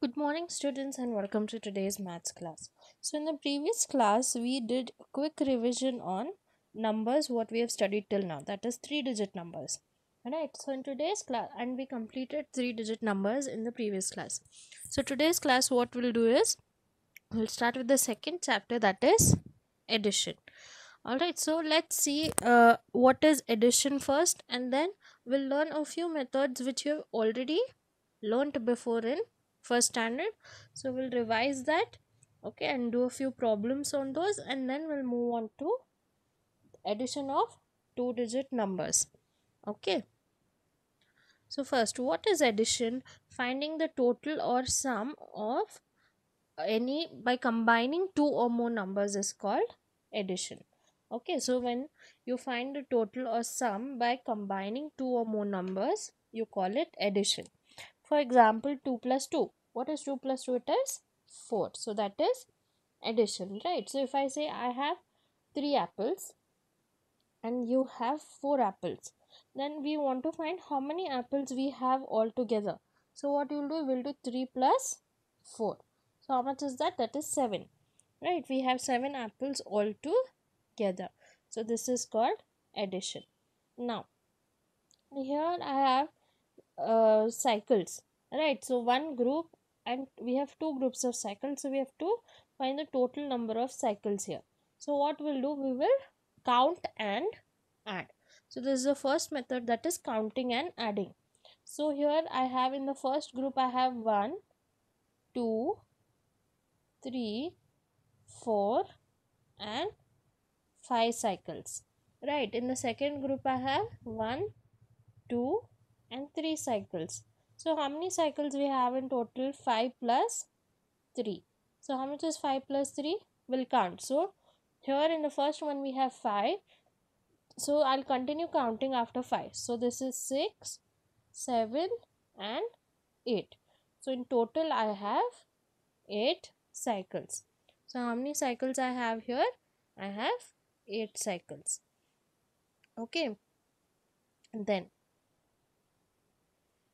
Good morning students and welcome to today's maths class. So in the previous class we did a quick revision on numbers what we have studied till now that is three digit numbers. Alright so in today's class and we completed three digit numbers in the previous class. So today's class what we'll do is we'll start with the second chapter that is addition. Alright so let's see uh, what is addition first and then we'll learn a few methods which you have already learned before in first standard so we'll revise that okay and do a few problems on those and then we'll move on to addition of two digit numbers okay so first what is addition finding the total or sum of any by combining two or more numbers is called addition okay so when you find the total or sum by combining two or more numbers you call it addition for example 2 plus 2 what is 2 plus 2 it is 4 so that is addition right so if i say i have 3 apples and you have 4 apples then we want to find how many apples we have all together so what you'll do we'll do 3 plus 4 so how much is that that is 7 right we have 7 apples all together so this is called addition now here i have uh, cycles right so one group and we have two groups of cycles so we have to find the total number of cycles here so what we'll do we will count and add so this is the first method that is counting and adding so here i have in the first group i have 1 2 3 4 and 5 cycles right in the second group i have 1 2 and 3 cycles so how many cycles we have in total? 5 plus 3. So how much is 5 plus 3? We'll count. So here in the first one we have 5. So I'll continue counting after 5. So this is 6, 7 and 8. So in total I have 8 cycles. So how many cycles I have here? I have 8 cycles. Okay. And then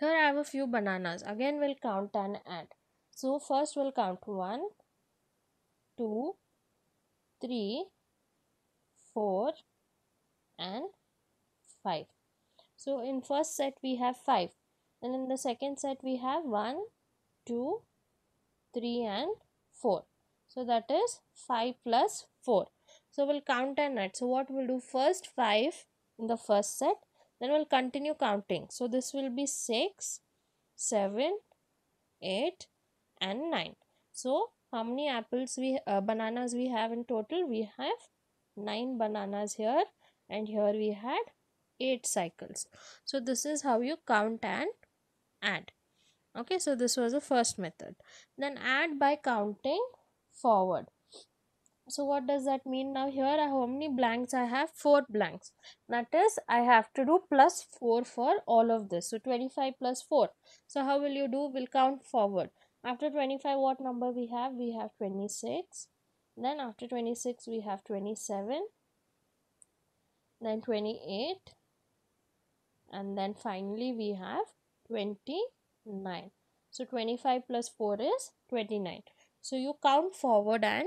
here I have a few bananas. Again we'll count and add. So first we'll count 1, 2, 3, 4 and 5. So in first set we have 5 and in the second set we have 1, 2, 3 and 4. So that is 5 plus 4. So we'll count and add. So what we'll do first 5 in the first set then we'll continue counting so this will be 6 7 8 and 9 so how many apples we uh, bananas we have in total we have 9 bananas here and here we had 8 cycles so this is how you count and add okay so this was the first method then add by counting forward so what does that mean now here I, how many blanks i have four blanks that is i have to do plus four for all of this so 25 plus four so how will you do we will count forward after 25 what number we have we have 26 then after 26 we have 27 then 28 and then finally we have 29 so 25 plus 4 is 29 so you count forward and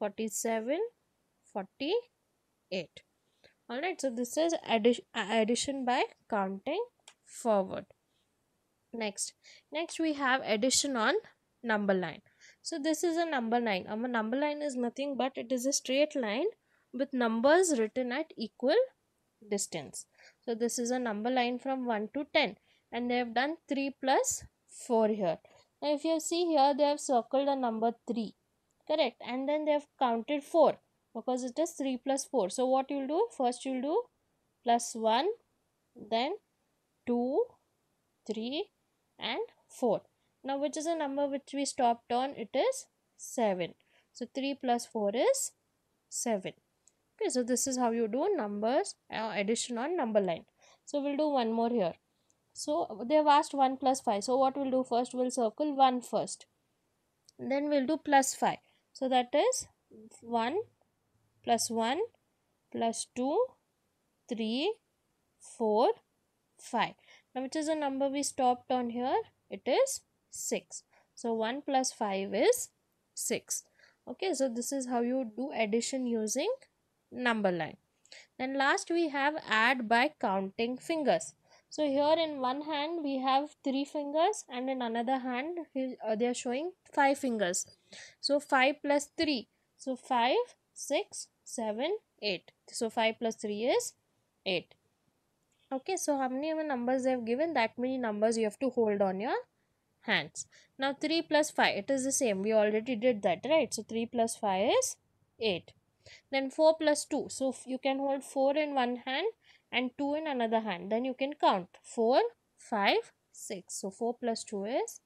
47 48 all right so this is addition, addition by counting forward next next we have addition on number line so this is a number line um, a number line is nothing but it is a straight line with numbers written at equal distance so this is a number line from 1 to 10 and they have done 3 plus 4 here now if you see here they have circled the number 3 correct and then they have counted 4 because it is 3 plus 4 so what you'll do first you'll do plus 1 then 2 3 and 4 now which is a number which we stopped on it is 7 so 3 plus 4 is 7 okay so this is how you do numbers uh, addition on number line so we'll do one more here so they have asked 1 plus 5 so what we'll do first we'll circle 1 first then we'll do plus 5 so that is 1 plus 1 plus 2, 3, 4, 5. Now which is the number we stopped on here? It is 6. So 1 plus 5 is 6. Okay, so this is how you do addition using number line. Then last we have add by counting fingers. So here in one hand we have three fingers and in another hand uh, they are showing five fingers. So 5 plus 3. So 5, 6, 7, 8. So 5 plus 3 is 8. Okay, so how many numbers they have given? That many numbers you have to hold on your hands. Now 3 plus 5, it is the same. We already did that, right? So 3 plus 5 is 8. Then 4 plus 2. So you can hold 4 in one hand and 2 in another hand then you can count 4 5 6 so 4 plus 2 is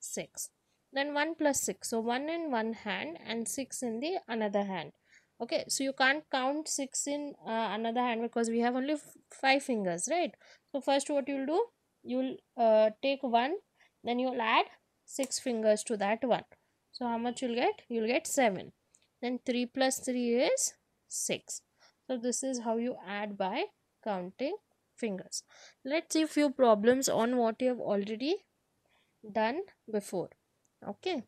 6 then 1 plus 6 so 1 in one hand and 6 in the another hand okay so you can't count 6 in uh, another hand because we have only 5 fingers right so first what you'll do you'll uh, take 1 then you'll add 6 fingers to that 1 so how much you'll get you'll get 7 then 3 plus 3 is 6 so this is how you add by counting fingers let's see few problems on what you have already done before okay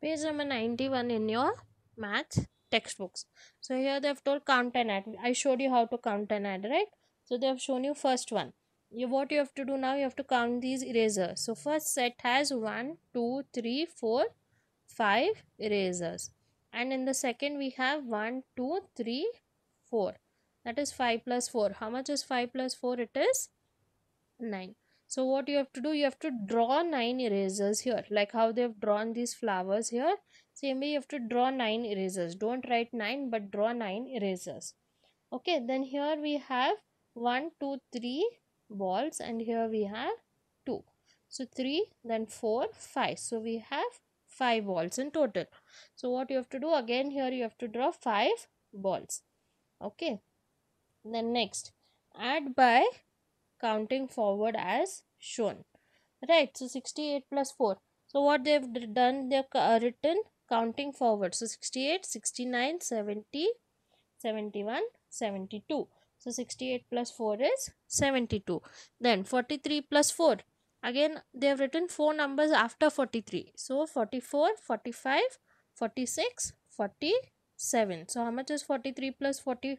page number 91 in your math textbooks so here they have told count and add i showed you how to count and add right so they have shown you first one you what you have to do now you have to count these erasers so first set has one, two, three, four, five erasers and in the second we have one, two, three, four that is 5 plus 4 how much is 5 plus 4 it is 9 so what you have to do you have to draw 9 erasers here like how they have drawn these flowers here same way you have to draw 9 erasers don't write 9 but draw 9 erasers okay then here we have 1 2 3 balls and here we have 2 so 3 then 4 5 so we have 5 balls in total so what you have to do again here you have to draw 5 balls okay then next add by counting forward as shown right so 68 plus 4 so what they've done they've uh, written counting forward so 68 69 70 71 72 so 68 plus 4 is 72 then 43 plus 4 again they have written four numbers after 43 so 44 45 46 47 so how much is 43 plus 40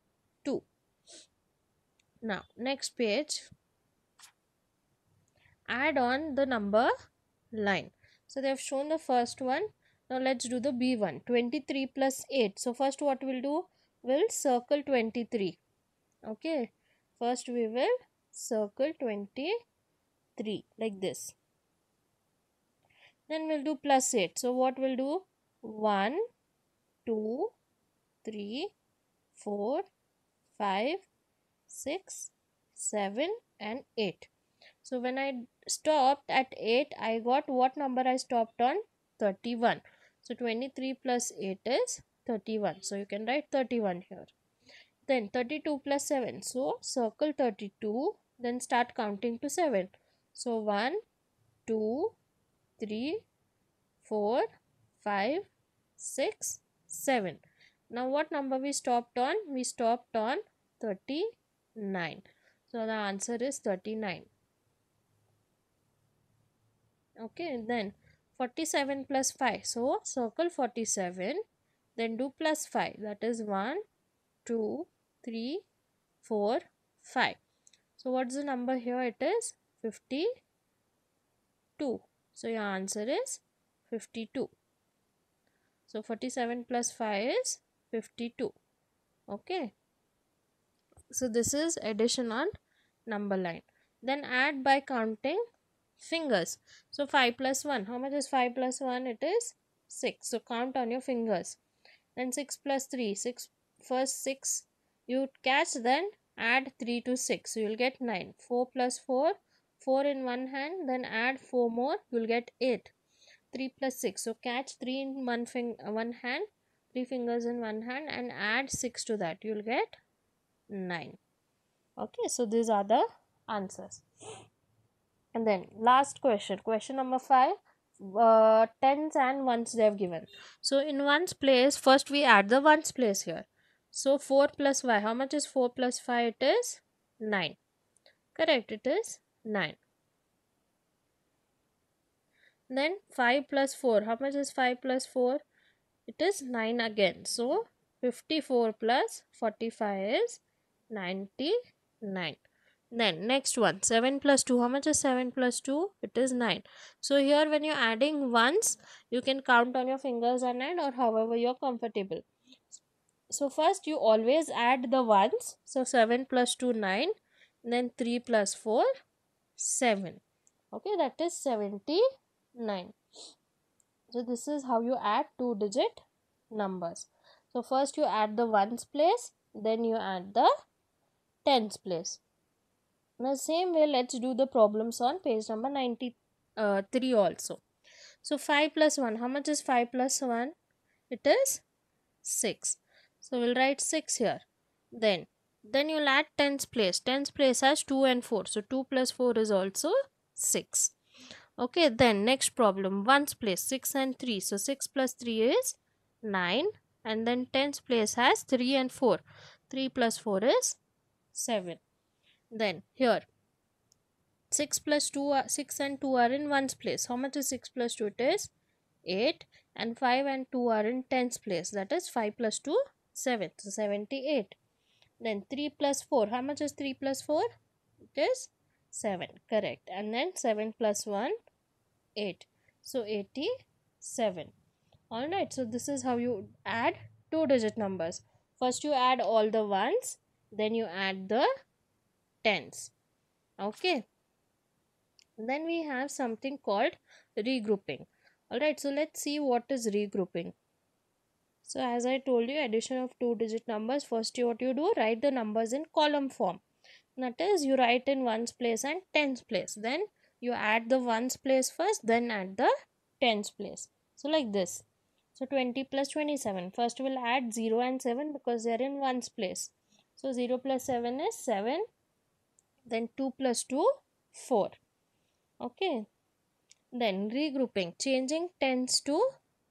now next page add on the number line so they have shown the first one now let's do the b1 23 plus 8 so first what we'll do we'll circle 23 okay first we will circle 23 like this then we'll do plus 8 so what we'll do 1 2 3 4 5 6, 7 and 8. So when I stopped at 8, I got what number I stopped on? 31. So 23 plus 8 is 31. So you can write 31 here. Then 32 plus 7. So circle 32, then start counting to 7. So 1, 2, 3, 4, 5, 6, 7. Now what number we stopped on? We stopped on 30. 9. So the answer is 39. Okay, then 47 plus 5. So circle 47, then do plus 5. That is 1, 2, 3, 4, 5. So what's the number here? It is 52. So your answer is 52. So 47 plus 5 is 52. Okay so this is addition on number line then add by counting fingers so 5 plus 1 how much is 5 plus 1 it is 6 so count on your fingers then 6 plus 3 6 first 6 you catch then add 3 to 6 so you'll get 9 4 plus 4 4 in one hand then add 4 more you'll get 8 3 plus 6 so catch 3 in one, fing one hand 3 fingers in one hand and add 6 to that you'll get 9 okay so these are the answers and then last question question number 5 uh, tens and ones they have given so in ones place first we add the ones place here so 4 plus 5 how much is 4 plus 5 it is 9 correct it is 9 then 5 plus 4 how much is 5 plus 4 it is 9 again so 54 plus 45 is 99 then next one 7 plus 2 how much is 7 plus 2 it is 9 so here when you're adding ones you can count on your fingers and end or however you're comfortable so first you always add the ones so 7 plus 2 9 then 3 plus 4 7 okay that is 79 so this is how you add two digit numbers so first you add the ones place then you add the tens place. In the same way, let's do the problems on page number 93 uh, also. So 5 plus 1, how much is 5 plus 1? It is 6. So we'll write 6 here. Then, then you'll add tens place. Tens place has 2 and 4. So 2 plus 4 is also 6. Okay, then next problem. 1's place 6 and 3. So 6 plus 3 is 9. And then tens place has 3 and 4. 3 plus 4 is 7 then here 6 plus 2 are, 6 and 2 are in ones place how much is 6 plus 2 it is 8 and 5 and 2 are in tens place that is 5 plus 2 7 so 78 then 3 plus 4 how much is 3 plus 4 it is 7 correct and then 7 plus 1 8 so 87 alright so this is how you add two digit numbers first you add all the ones then you add the tens okay then we have something called regrouping all right so let's see what is regrouping so as i told you addition of two digit numbers first what you do write the numbers in column form that is you write in ones place and tens place then you add the ones place first then add the tens place so like this so 20 plus 27 first we'll add 0 and 7 because they are in ones place so 0 plus 7 is 7. Then 2 plus 2, 4. Okay. Then regrouping, changing tens to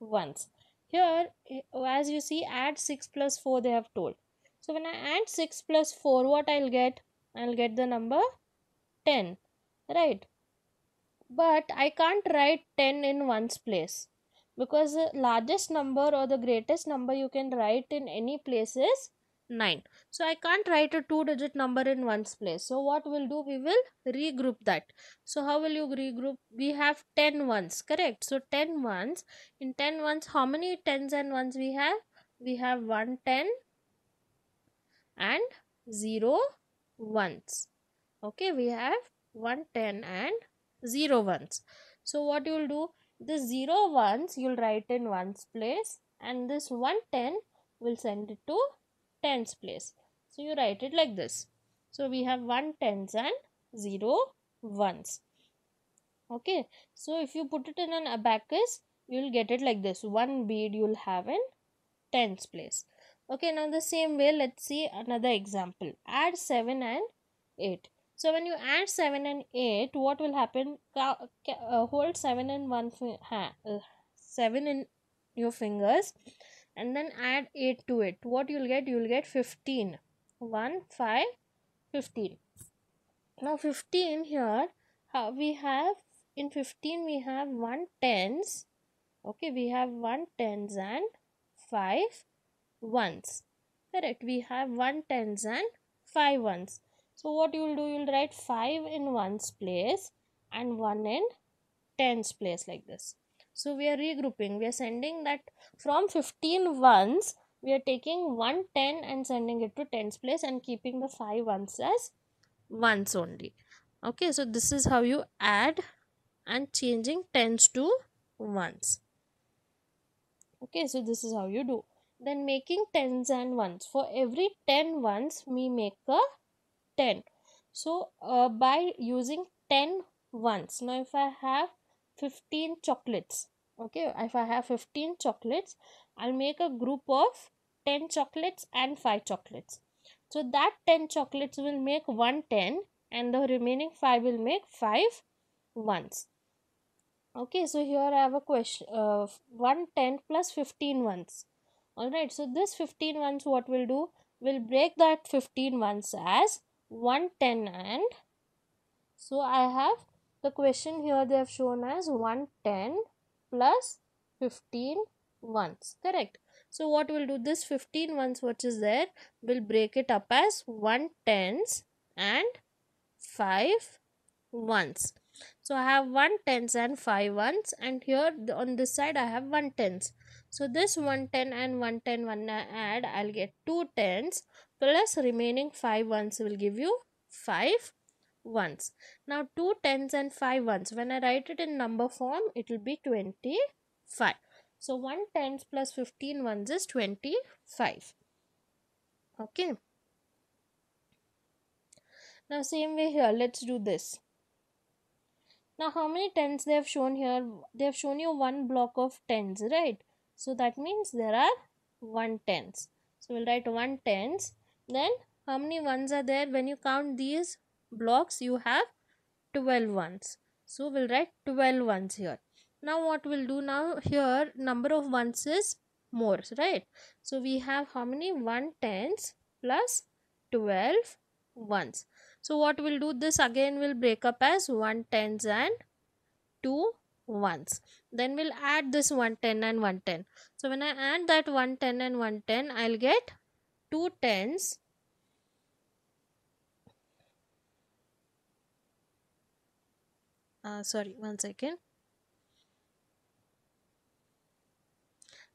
ones. Here, eh, as you see, add 6 plus 4 they have told. So when I add 6 plus 4, what I'll get? I'll get the number 10, right? But I can't write 10 in one's place because the largest number or the greatest number you can write in any place is 9 so i can't write a two digit number in one's place so what we'll do we will regroup that so how will you regroup we have 10 ones correct so 10 ones in 10 ones how many tens and ones we have we have 1 10 and 0 ones okay we have 1 10 and 0 ones so what you will do the 0 ones you'll write in ones place and this 110 will send it to tens place. So you write it like this. So we have 1 tens and 0 ones. Okay. So if you put it in an abacus, you'll get it like this. One bead you'll have in tens place. Okay. Now the same way, let's see another example. Add 7 and 8. So when you add 7 and 8, what will happen? Uh, hold 7 and 1 uh, 7 in your fingers and then add 8 to it what you'll get you'll get 15 1 5 15 now 15 here how we have in 15 we have 1 tens okay we have 1 tens and 5 ones correct we have 1 tens and 5 ones so what you'll do you'll write 5 in ones place and 1 in tens place like this so we are regrouping we are sending that from 15 ones we are taking 1 10 and sending it to tens place and keeping the 5 ones as ones only okay so this is how you add and changing tens to ones okay so this is how you do then making tens and ones for every 10 ones we make a 10 so uh, by using 10 ones now if i have 15 chocolates okay if i have 15 chocolates i'll make a group of 10 chocolates and 5 chocolates so that 10 chocolates will make 1 10 and the remaining 5 will make 5 ones okay so here i have a question uh, 1 10 plus 15 ones all right so this 15 ones what we'll do we'll break that 15 ones as 1 10 and so i have the question here they have shown as 110 plus 15 ones correct so what we'll do this 15 ones which is there we'll break it up as 1 tens and 5 ones so I have 1 tens and 5 ones and here on this side I have 1 tens so this 1 ten and 1 ten when I add I'll get 2 tens plus remaining 5 ones will give you 5 ones. Now 2 tens and 5 ones. When I write it in number form, it will be 25. So 1 tens plus 15 ones is 25. Okay. Now same way here, let's do this. Now how many tens they have shown here? They have shown you one block of tens, right? So that means there are one tens. So we'll write one tens. Then how many ones are there? When you count these, blocks you have 12 ones so we'll write 12 ones here now what we'll do now here number of ones is more right so we have how many one tens 12 ones so what we'll do this again will break up as one tens and two ones. then we'll add this 110 and 110 so when i add that 110 and 110 i'll get two tens. Ah, sorry one second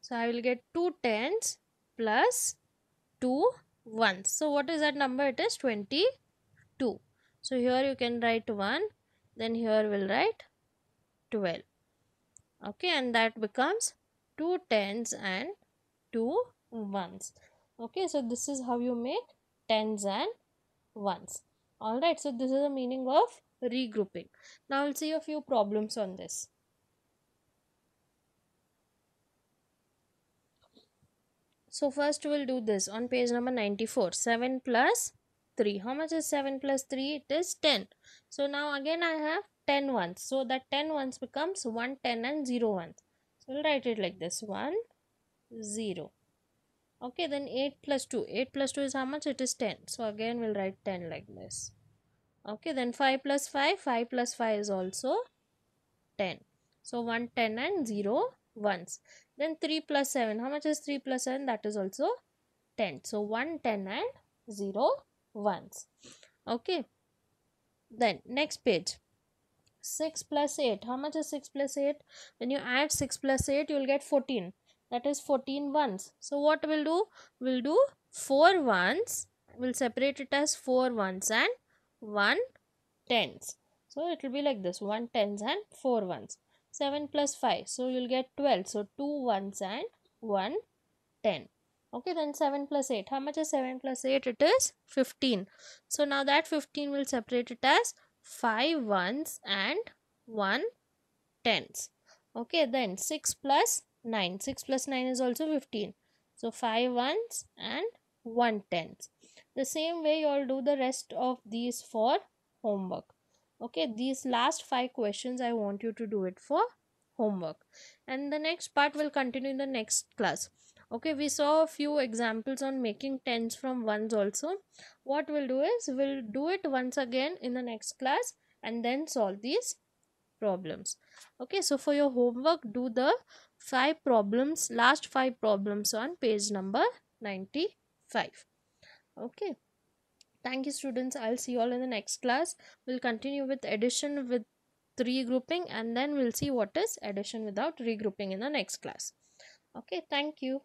so I will get two tens plus two ones so what is that number it is 22 so here you can write 1 then here we'll write 12 okay and that becomes two tens and two ones okay so this is how you make tens and ones all right so this is the meaning of regrouping. Now I'll see a few problems on this. So first we'll do this on page number 94. 7 plus 3. How much is 7 plus 3? It is 10. So now again I have 10 ones. So that 10 ones becomes 1, 10 and 0 ones. So we'll write it like this. 1, 0. Okay, then 8 plus 2. 8 plus 2 is how much? It is 10. So again we'll write 10 like this okay then 5 plus 5 5 plus 5 is also 10 so 1 10 and 0 ones then 3 plus 7 how much is 3 plus 7 that is also 10 so 1 10 and 0 ones okay then next page 6 plus 8 how much is 6 plus 8 when you add 6 plus 8 you will get 14 that is 14 ones so what we'll do we'll do 4 ones we'll separate it as 4 ones and 1 tens. So it will be like this 1 tens and 4 ones. 7 plus 5. So you'll get 12. So 2 ones and 1 10. Okay, then 7 plus 8. How much is 7 plus 8? It is 15. So now that 15 will separate it as 5 ones and 1 tens. Okay, then 6 plus 9. 6 plus 9 is also 15. So 5 ones and 1 the same way you will do the rest of these for homework okay these last five questions i want you to do it for homework and the next part will continue in the next class okay we saw a few examples on making tens from ones also what we'll do is we'll do it once again in the next class and then solve these problems okay so for your homework do the five problems last five problems on page number 95 okay thank you students i'll see you all in the next class we'll continue with addition with regrouping and then we'll see what is addition without regrouping in the next class okay thank you